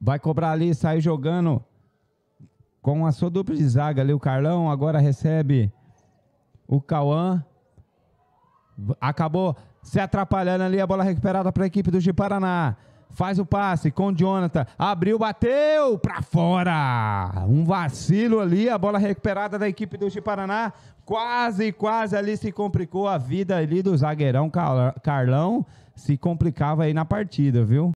Vai cobrar ali, sair jogando com a sua dupla de zaga ali. O Carlão agora recebe o Cauã. Acabou se atrapalhando ali. A bola recuperada para a equipe do Paraná. Faz o passe com o Jonathan. Abriu, bateu para fora. Um vacilo ali. A bola recuperada da equipe do Paraná. Quase, quase ali se complicou a vida ali do zagueirão Carlão. Se complicava aí na partida, viu?